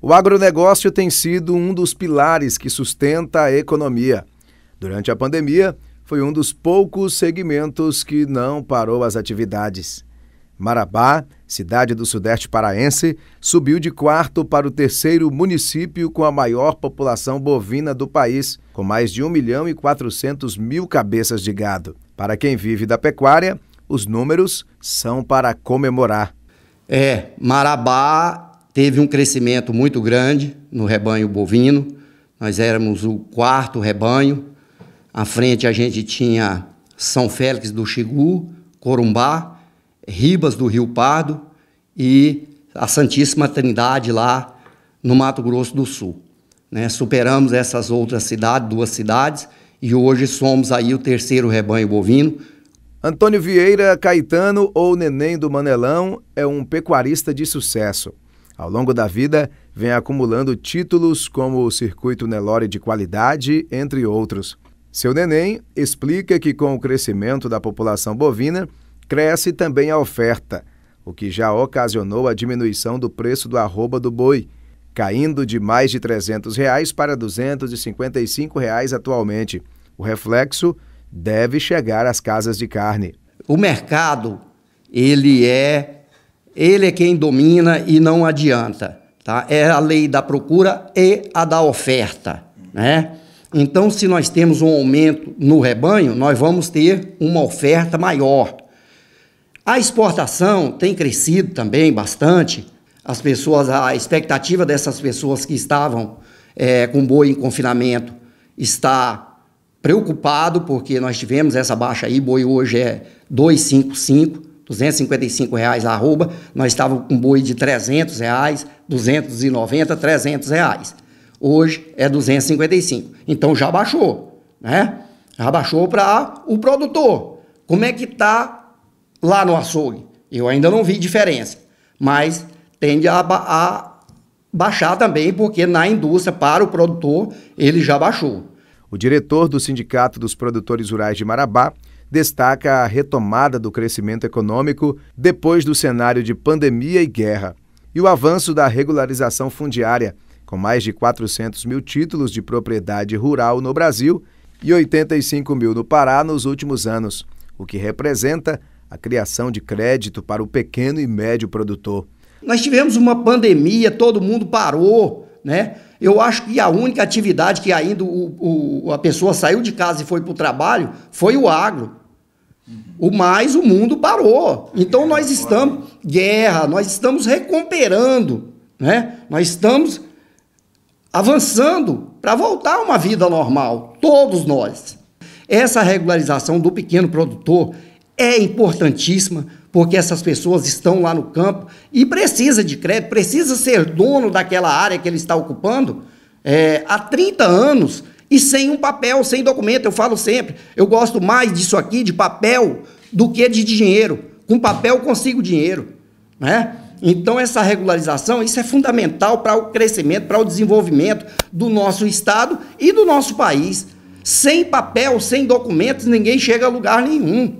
O agronegócio tem sido um dos pilares que sustenta a economia. Durante a pandemia, foi um dos poucos segmentos que não parou as atividades. Marabá, cidade do Sudeste Paraense, subiu de quarto para o terceiro município com a maior população bovina do país, com mais de 1 milhão e 400 mil cabeças de gado. Para quem vive da pecuária, os números são para comemorar. É, Marabá teve um crescimento muito grande no rebanho bovino. Nós éramos o quarto rebanho. À frente a gente tinha São Félix do Xigu, Corumbá, Ribas do Rio Pardo e a Santíssima Trindade lá no Mato Grosso do Sul. Né? Superamos essas outras cidades, duas cidades, e hoje somos aí o terceiro rebanho bovino. Antônio Vieira Caetano, ou Neném do Manelão, é um pecuarista de sucesso. Ao longo da vida, vem acumulando títulos como o Circuito Nelore de Qualidade, entre outros. Seu neném explica que, com o crescimento da população bovina, cresce também a oferta, o que já ocasionou a diminuição do preço do arroba do boi, caindo de mais de R$ 300 reais para R$ 255 reais atualmente. O reflexo deve chegar às casas de carne. O mercado, ele é ele é quem domina e não adianta. Tá? É a lei da procura e a da oferta. Né? Então, se nós temos um aumento no rebanho, nós vamos ter uma oferta maior. A exportação tem crescido também bastante. As pessoas, a expectativa dessas pessoas que estavam é, com boi em confinamento está preocupado porque nós tivemos essa baixa aí, boi hoje é 255, 255 reais a arroba, nós estávamos com boi de 300 reais, 290, 300 reais. Hoje é 255. Então já baixou, né? Já baixou para o produtor. Como é que tá lá no açougue? Eu ainda não vi diferença, mas tende a, a baixar também, porque na indústria, para o produtor, ele já baixou. O diretor do Sindicato dos Produtores Rurais de Marabá destaca a retomada do crescimento econômico depois do cenário de pandemia e guerra e o avanço da regularização fundiária, com mais de 400 mil títulos de propriedade rural no Brasil e 85 mil no Pará nos últimos anos, o que representa a criação de crédito para o pequeno e médio produtor. Nós tivemos uma pandemia, todo mundo parou, né? Eu acho que a única atividade que ainda o, o, a pessoa saiu de casa e foi para o trabalho foi o agro. Uhum. O mais o mundo parou. Então é, nós estamos é. guerra, nós estamos recuperando, né? Nós estamos avançando para voltar a uma vida normal, todos nós. Essa regularização do pequeno produtor é importantíssima, porque essas pessoas estão lá no campo e precisa de crédito, precisa ser dono daquela área que ele está ocupando é, há 30 anos e sem um papel, sem documento. Eu falo sempre, eu gosto mais disso aqui, de papel, do que de dinheiro. Com papel consigo dinheiro, né? Então, essa regularização, isso é fundamental para o crescimento, para o desenvolvimento do nosso Estado e do nosso país. Sem papel, sem documentos, ninguém chega a lugar nenhum.